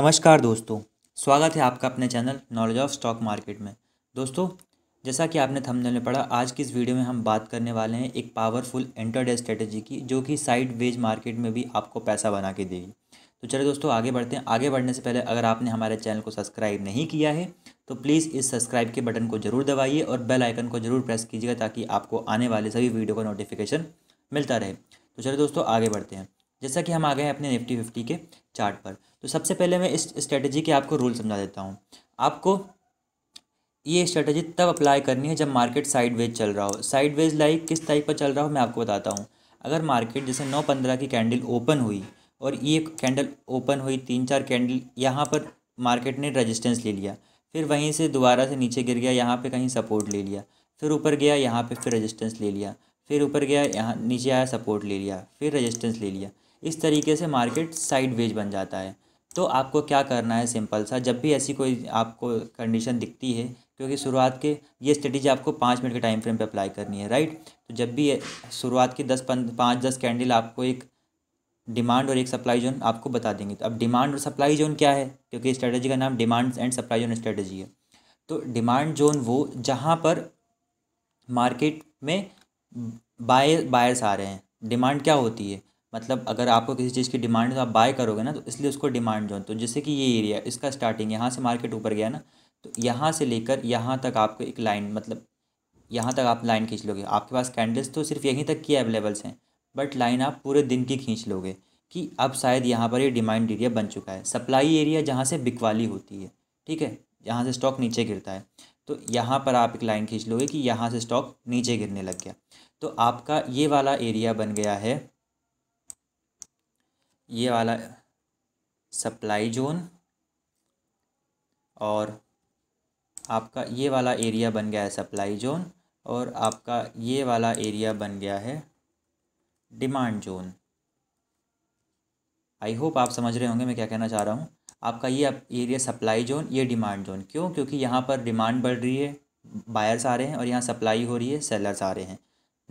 नमस्कार दोस्तों स्वागत है आपका अपने channel knowledge of stock market में दोस्तों जैसा कि आपने थंबनेल में पढ़ा आज की इस वीडियो में हम बात करने वाले हैं एक पावरफुल इंटरडे स्ट्रेटेजी की जो कि साइड वेज मार्केट में भी आपको पैसा बना के देगी तो चलिए दोस्तों आगे बढ़ते हैं आगे बढ़ने से पहले अगर आपने हमारे चैनल को सब्सक्राइब नहीं किया है तो प्लीज़ इस सब्सक्राइब के बटन को ज़रूर दबाइए और बेल आइकन को ज़रूर प्रेस कीजिएगा ताकि आपको आने वाले सभी वीडियो का नोटिफिकेशन मिलता रहे तो चलिए दोस्तों आगे बढ़ते हैं जैसा कि हम आ गए हैं अपने निफ्टी फिफ्टी के चार्ट पर तो सबसे पहले मैं इस स्ट्रेटजी के आपको रूल समझा देता हूँ आपको ये स्ट्रेटजी तब अप्लाई करनी है जब मार्केट साइडवेज चल रहा हो साइडवेज लाइक किस टाइप पर चल रहा हो मैं आपको बताता हूँ अगर मार्केट जैसे नौ पंद्रह की कैंडल ओपन हुई और ये कैंडल ओपन हुई तीन चार कैंडल यहाँ पर मार्केट ने रजिस्टेंस ले लिया फिर वहीं से दोबारा से नीचे गिर गया यहाँ पे कहीं सपोर्ट ले लिया फिर ऊपर गया यहाँ पे फिर रेजिस्टेंस ले लिया फिर ऊपर गया यहाँ नीचे आया सपोर्ट ले लिया फिर रेजिस्टेंस ले लिया इस तरीके से मार्केट वेज बन जाता है तो आपको क्या करना है सिंपल सा जब भी ऐसी कोई आपको कंडीशन दिखती है क्योंकि शुरुआत के ये स्ट्रेटजी आपको पाँच मिनट के टाइम फ्रेम पे अप्लाई करनी है राइट तो जब भी शुरुआत की दस पाँच दस कैंडल आपको एक डिमांड और एक सप्लाई जोन आपको बता देंगे तो अब डिमांड और सप्लाई जोन क्या है क्योंकि स्ट्रेटजी का नाम demand and supply zone strategy है तो डिमांड जोन वो जहाँ पर मार्केट में बाय बायर्स आ रहे हैं डिमांड क्या होती है मतलब अगर आपको किसी चीज़ की डिमांड तो आप बाय करोगे ना तो इसलिए उसको डिमांड जोन तो जैसे कि ये एरिया इसका स्टार्टिंग यहाँ से मार्केट ऊपर गया ना तो यहाँ से लेकर यहाँ तक आपको एक लाइन मतलब यहाँ तक आप लाइन खींच लोगे आपके पास कैंडल्स तो सिर्फ यहीं तक की अवेलेबल्स हैं बट लाइन आप पूरे दिन की खींच लोगे कि अब शायद यहाँ पर ये डिमांड एरिया बन चुका है सप्लाई एरिया जहाँ से बिकवाली होती है ठीक है जहाँ से स्टॉक नीचे गिरता है तो यहाँ पर आप एक लाइन खींच लोगे कि यहाँ से स्टॉक नीचे गिरने लग गया तो आपका ये वाला एरिया बन गया है ये वाला सप्लाई जोन और आपका ये वाला एरिया बन गया है सप्लाई जोन और आपका ये वाला एरिया बन गया है डिमांड जोन आई होप आप समझ रहे होंगे मैं क्या कहना चाह रहा हूँ आपका ये एरिया सप्लाई जोन ये डिमांड जोन क्यों क्योंकि यहाँ पर डिमांड बढ़ रही है बायर्स आ रहे हैं और यहाँ सप्लाई हो रही है सेलर्स आ रहे हैं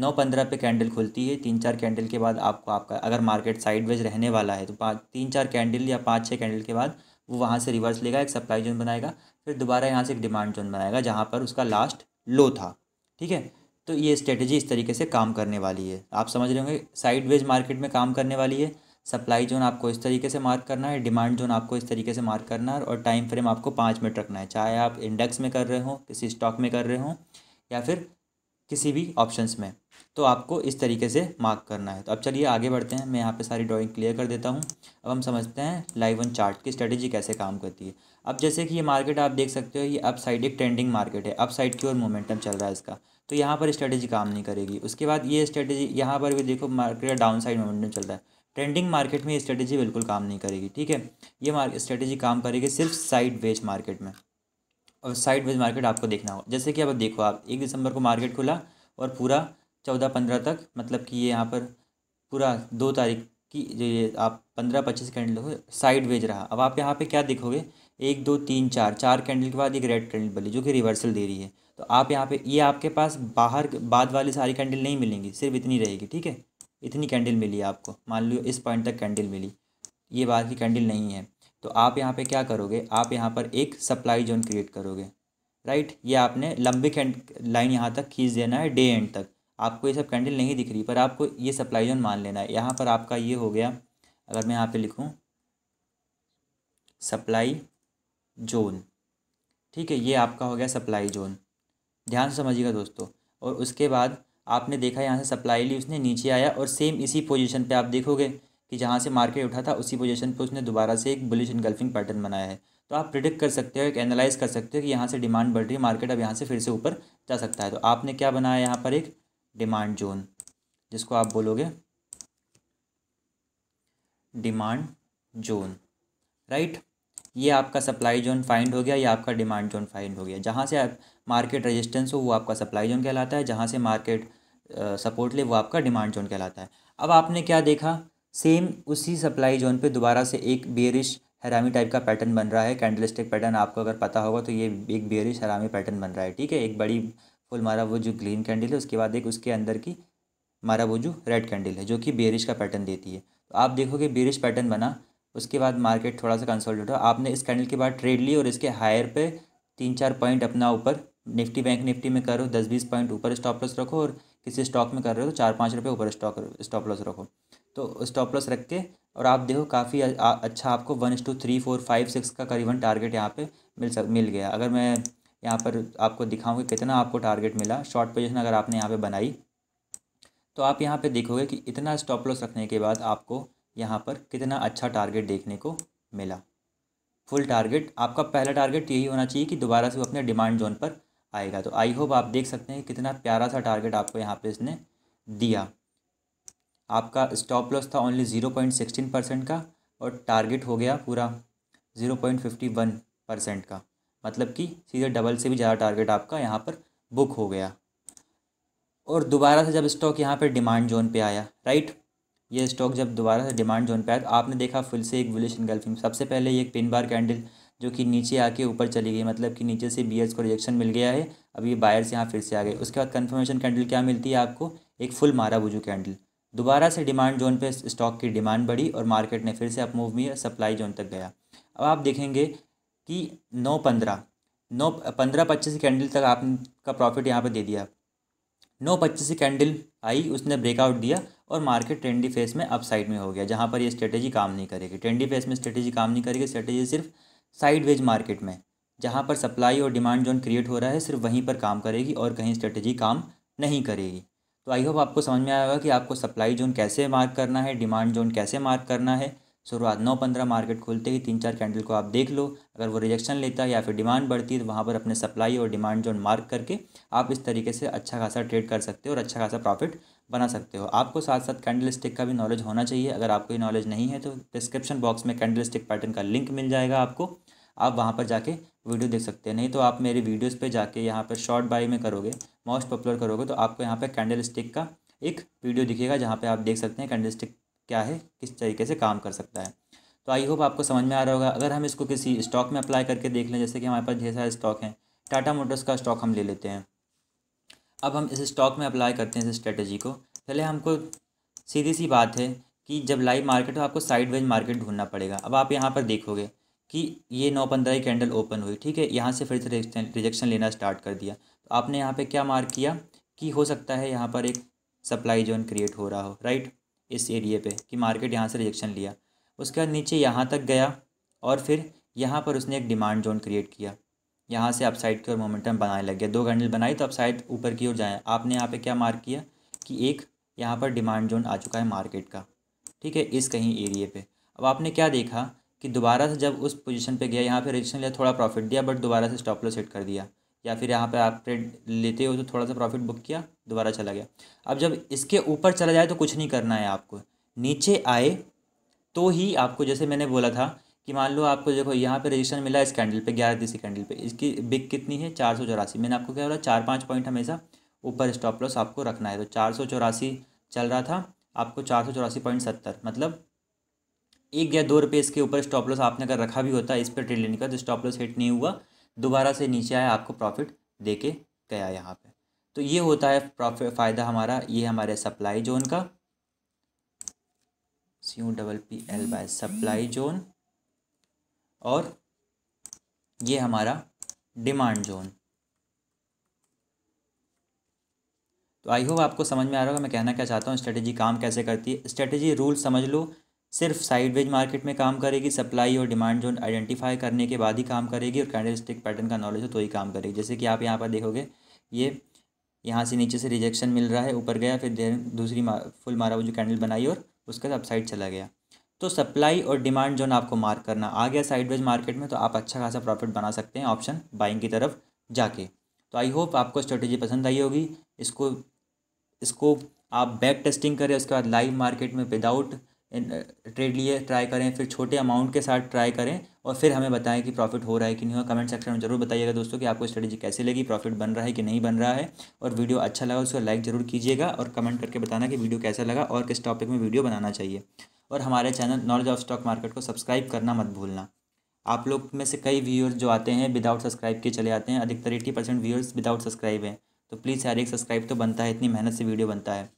नौ पंद्रह पे कैंडल खुलती है तीन चार कैंडल के बाद आपको आपका अगर मार्केट साइडवेज रहने वाला है तो पाँच तीन चार कैंडल या पाँच छः कैंडल के बाद वो वहाँ से रिवर्स लेगा एक सप्लाई जोन बनाएगा फिर दोबारा यहाँ से एक डिमांड जोन बनाएगा जहाँ पर उसका लास्ट लो था ठीक है तो ये स्ट्रेटजी इस तरीके से काम करने वाली है आप समझ रहे होंगे साइडवेज मार्केट में काम करने वाली है सप्लाई जोन आपको इस तरीके से मार्क करना है डिमांड जोन आपको इस तरीके से मार्क करना है और टाइम फ्रेम आपको पाँच मिनट रखना है चाहे आप इंडेक्स में कर रहे हो किसी स्टॉक में कर रहे हो या फिर किसी भी ऑप्शंस में तो आपको इस तरीके से मार्क करना है तो अब चलिए आगे बढ़ते हैं मैं यहाँ पे सारी ड्राइंग क्लियर कर देता हूँ अब हम समझते हैं लाइव ऑन चार्ट की स्ट्रेटेजी कैसे काम करती है अब जैसे कि ये मार्केट आप देख सकते हो ये अप साइड एक ट्रेंडिंग मार्केट है अप साइड की ओर मोमेंटम चल रहा है इसका तो यहाँ पर स्ट्रेटेजी काम नहीं करेगी उसके बाद ये स्ट्रेटेजी यहाँ पर भी देखो मार्केट डाउन साइड मोमेंटम चल रहा है ट्रेंडिंग मार्केट में ये स्ट्रेटेजी बिल्कुल काम नहीं करेगी ठीक है ये मार्केट स्ट्रेटेजी काम करेगी सिर्फ साइड वेज मार्केट में और साइड वाइज मार्केट आपको देखना होगा जैसे कि अब देखो आप एक दिसंबर को मार्केट खुला और पूरा चौदह पंद्रह तक मतलब कि ये यहाँ पर पूरा दो तारीख की जो ये आप पंद्रह पच्चीस कैंडल हो साइड वेज रहा अब आप यहाँ पे क्या देखोगे एक दो तीन चार चार कैंडल के बाद एक रेड कैंडल बली जो कि रिवर्सल दे रही है तो आप यहाँ पे ये आपके पास बाहर बाद वाली सारी कैंडल नहीं मिलेंगी सिर्फ इतनी रहेगी ठीक है इतनी कैंडल मिली आपको मान लो इस पॉइंट तक कैंडल मिली ये बाहर की कैंडल नहीं है तो आप यहाँ पे क्या करोगे आप यहाँ पर एक सप्लाई जोन क्रिएट करोगे राइट ये आपने लंबी कैंड लाइन यहाँ तक खींच देना है डे एंड तक आपको ये सब कैंडल नहीं दिख रही पर आपको ये सप्लाई जोन मान लेना है यहाँ पर आपका ये हो गया अगर मैं यहाँ पे लिखूँ सप्लाई जोन ठीक है ये आपका हो गया सप्लाई जोन ध्यान से समझिएगा दोस्तों और उसके बाद आपने देखा यहाँ से सप्लाई ली उसने नीचे आया और सेम इसी पोजीशन पे आप देखोगे कि जहाँ से मार्केट उठा था उसी पोजिशन पर उसने दोबारा से एक बुलिश इनगल्फिंग पैटर्न बनाया है तो आप प्रिडिक्ट कर सकते हो एक एनालाइज कर सकते हो कि यहाँ से डिमांड बढ़ रही है मार्केट अब यहाँ से फिर से ऊपर जा सकता है तो आपने क्या बनाया यहाँ पर एक डिमांड जोन जिसको आप बोलोगे डिमांड जोन राइट ये आपका सप्लाई जोन फाइंड हो गया या आपका डिमांड जोन फाइंड हो गया जहाँ से आप मार्केट रेजिस्टेंस हो वो आपका सप्लाई जोन कहलाता है जहाँ से मार्केट सपोर्ट ले वो आपका डिमांड जोन कहलाता है अब आपने क्या देखा सेम उसी सप्लाई जोन पे दोबारा से एक बेरिश हरामी टाइप का पैटर्न बन रहा है कैंडल स्टिक पैटर्न आपको अगर पता होगा तो ये एक बेरिश हरामी पैटर्न बन रहा है ठीक है एक बड़ी फुल मारा वो जो ग्रीन कैंडल है उसके बाद एक उसके अंदर की मारा वो जो रेड कैंडल है जो कि बेरिश का पैटर्न देती है तो आप देखोगे बेरिश पैटर्न बना उसके बाद मार्केट थोड़ा सा कंसोल्टेट हो आपने इस कैंडल के बाद ट्रेड ली और इसके हायर पे तीन चार पॉइंट अपना ऊपर निफ्टी बैंक निफ्टी में करो दस बीस पॉइंट ऊपर स्टॉप लॉस रखो और किसी स्टॉक में कर रहे हो तो चार पाँच रुपये ऊपर स्टॉक स्टॉप लॉस रखो तो स्टॉप लॉस रख के और आप देखो काफ़ी अच्छा आपको one is to three four five six का करीबन टारगेट यहाँ पे मिल सक मिल गया अगर मैं यहाँ पर आपको दिखाऊँ कि कितना आपको टारगेट मिला शॉर्ट पोजिशन अगर आपने यहाँ पर बनाई तो आप यहाँ पर देखोगे कि इतना स्टॉप लॉस रखने के बाद आपको यहाँ पर कितना अच्छा टारगेट देखने को मिला फुल टारगेट आपका पहला टारगेट यही होना चाहिए कि दोबारा से वो अपने डिमांड जोन पर आएगा तो आई होप आप देख सकते हैं कितना प्यारा सा टारगेट आपको यहाँ पे इसने दिया आपका स्टॉप लॉस था only zero point sixteen percent का और टारगेट हो गया पूरा zero point fifty one percent का मतलब कि सीधे डबल से भी ज़्यादा टारगेट आपका यहाँ पर बुक हो गया और दोबारा से जब स्टॉक यहाँ पर डिमांड जोन पर आया राइट ये स्टॉक जब दोबारा से डिमांड जोन पर आया तो आपने देखा फिर से एक बुलिश इनगल्फिंग सबसे पहले ये एक पिन बार कैंडल जो कि नीचे आके ऊपर चली गई मतलब कि नीचे से बी को रिजेक्शन मिल गया है अब ये बायर्स यहाँ फिर से आ गए उसके बाद कन्फर्मेशन कैंडल क्या मिलती है आपको एक फुल मारा बुजू कैंडल दोबारा से डिमांड जोन पे स्टॉक की डिमांड बढ़ी और मार्केट ने फिर से अप मूव में सप्लाई जोन तक गया अब आप देखेंगे कि नौ पंद्रह नौ पंद्रह पच्चीस कैंडल तक आपका प्रॉफिट यहाँ पर दे दिया नौ पच्चीस कैंडल आई उसने ब्रेकआउट दिया और मार्केट ट्रेंडी फेस में अप साइड में हो गया जहाँ पर ये स्ट्रेटेजी काम नहीं करेगी ट्रेंडी फेस में स्ट्रेटेजी काम नहीं करेगी स्ट्रेटेजी सिर्फ साइडवेज मार्केट में जहाँ पर सप्लाई और डिमांड जोन क्रिएट हो रहा है सिर्फ वहीं पर काम करेगी और कहीं स्ट्रेटेजी काम नहीं करेगी तो आई होप आपको समझ में आया होगा कि आपको सप्लाई जोन कैसे मार्क करना है डिमांड जोन कैसे मार्क करना है शुरुआत नौ पंद्रह मार्केट खुलते ही तीन चार कैंडल को आप देख लो अगर वो रिजेक्शन लेता है या फिर डिमांड बढ़ती है तो वहाँ पर अपने सप्लाई और डिमांड जोन मार्क करके आप इस तरीके से अच्छा खासा ट्रेड कर सकते हो और अच्छा खासा प्रॉफिट बना सकते हो आपको साथ साथ कैंडल स्टिक का भी नॉलेज होना चाहिए अगर आपको ये नॉलेज नहीं है तो डिस्क्रिप्शन बॉक्स में कैंडल स्टिक पैटर्न का लिंक मिल जाएगा आपको आप वहाँ पर जाके वीडियो देख सकते हैं नहीं तो आप मेरे वीडियोज़ पर जाके यहाँ पर शॉर्ट बाई में करोगे मोस्ट पॉपुलर करोगे तो आपको यहाँ पर कैंडल स्टिक का एक वीडियो दिखेगा जहाँ पर आप देख सकते हैं कैंडल स्टिक क्या है किस तरीके से काम कर सकता है तो आई होप आपको समझ में आ रहा होगा अगर हम इसको किसी स्टॉक में अप्लाई करके देख लें जैसे कि हमारे पास ढेर सारे स्टॉक हैं टाटा मोटर्स का स्टॉक हम ले लेते हैं अब हम इस स्टॉक में अप्लाई करते हैं इस स्ट्रेटजी को पहले हमको सीधी सी बात है कि जब लाइव मार्केट हो आपको साइड मार्केट ढूंढना पड़ेगा अब आप यहाँ पर देखोगे कि ये नौ पंद्रह ही कैंडल ओपन हुई ठीक है यहाँ से फिर से रिजेक्शन लेना स्टार्ट कर दिया तो आपने यहाँ पे क्या मार्क किया कि हो सकता है यहाँ पर एक सप्लाई जोन क्रिएट हो रहा हो राइट इस एरिए पे कि मार्केट यहाँ से रिजेक्शन लिया उसके बाद नीचे यहाँ तक गया और फिर यहाँ पर उसने एक डिमांड जोन क्रिएट किया यहाँ से अपसाइड की ओर मोमेंटम बनाने लग गया दो कैंडल बनाई तो अपसाइड ऊपर की ओर जाए आपने यहाँ पर क्या मार्क किया कि एक यहाँ पर डिमांड जोन आ चुका है मार्केट का ठीक है इस कहीं एरिए पे अब आपने क्या देखा कि दोबारा से जब उस पोजीशन पे गया यहाँ पे रजिस्ट्रेशन लिया थोड़ा प्रॉफिट दिया बट दोबारा से स्टॉप लॉस हिट कर दिया या फिर यहाँ पे आप ट्रेड लेते हो तो थोड़ा सा प्रॉफिट बुक किया दोबारा चला गया अब जब इसके ऊपर चला जाए तो कुछ नहीं करना है आपको नीचे आए तो ही आपको जैसे मैंने बोला था कि मान लो आपको देखो यहाँ पे रजिस्ट्रेशन मिला इस कैंडल पे ग्यारह तीसरी कैंडल पे इसकी बिग कितनी है चार सौ चौरासी मैंने आपको क्या बोला चार पाँच पॉइंट हमेशा ऊपर स्टॉप लॉस आपको रखना है तो चार सौ चौरासी चल रहा था आपको चार सौ चौरासी पॉइंट सत्तर मतलब एक या दो रुपये इसके ऊपर स्टॉप लॉस आपने अगर रखा भी होता है इस पर ट्रेड लेने का तो स्टॉप लॉस हिट नहीं हुआ दोबारा से नीचे आया आपको प्रॉफिट दे के गया यहाँ पे तो ये होता है प्रॉफिट फ़ायदा हमारा ये हमारे सप्लाई जोन का C U double P L Y supply zone और ये हमारा डिमांड जोन तो आई होप आपको समझ में आ रहा होगा मैं कहना क्या चाहता हूँ स्ट्रेटेजी काम कैसे करती है स्ट्रेटेजी रूल समझ लो सिर्फ साइडवेज मार्केट में काम करेगी सप्लाई और डिमांड जोन आइडेंटिफाई करने के बाद ही काम करेगी और कैंडलस्टिक पैटर्न का नॉलेज हो तो ही काम करेगी जैसे कि आप यहाँ पर देखोगे ये यहाँ से नीचे से रिजेक्शन मिल रहा है ऊपर गया फिर दूसरी मार, फुल मारा वो जो कैंडल बनाई और उसका अपसाइड चला गया तो सप्लाई और डिमांड जोन आपको मार्क करना आ गया साइडवेज मार्केट में तो आप अच्छा खासा प्रॉफिट बना सकते हैं ऑप्शन बाइंग की तरफ जाके तो आई होप आपको स्ट्रेटेजी पसंद आई होगी इसको इसको आप बैक टेस्टिंग करें उसके बाद लाइव मार्केट में विदाउट ट्रेड लिए ट्राई करें फिर छोटे अमाउंट के साथ ट्राई करें और फिर हमें बताएं कि प्रॉफिट हो रहा है कि नहीं हो कमेंट सेक्शन में जरूर बताइएगा दोस्तों कि आपको स्ट्रेटेजी कैसी लगी प्रॉफिट बन रहा है कि नहीं बन रहा है और वीडियो अच्छा लगा तो उसको लाइक जरूर कीजिएगा और कमेंट करके बताना कि वीडियो कैसा लगा और किस टॉपिक में वीडियो बनाना चाहिए और हमारे channel knowledge of stock Market को सब्सक्राइब करना मत भूलना आप लोग में से कई व्यूअर्स जो आते हैं विदाउट सब्सक्राइब के चले आते हैं अधिकतर eighty percent viewers without subscribe हैं तो प्लीज़ हर एक सब्सक्राइब तो बनता है इतनी मेहनत से वीडियो बनता है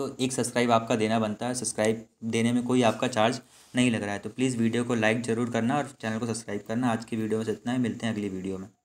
तो एक सब्सक्राइब आपका देना बनता है सब्सक्राइब देने में कोई आपका चार्ज नहीं लग रहा है तो प्लीज़ वीडियो को लाइक ज़रूर करना और चैनल को सब्सक्राइब करना आज की वीडियो में से इतना ही मिलते हैं अगली वीडियो में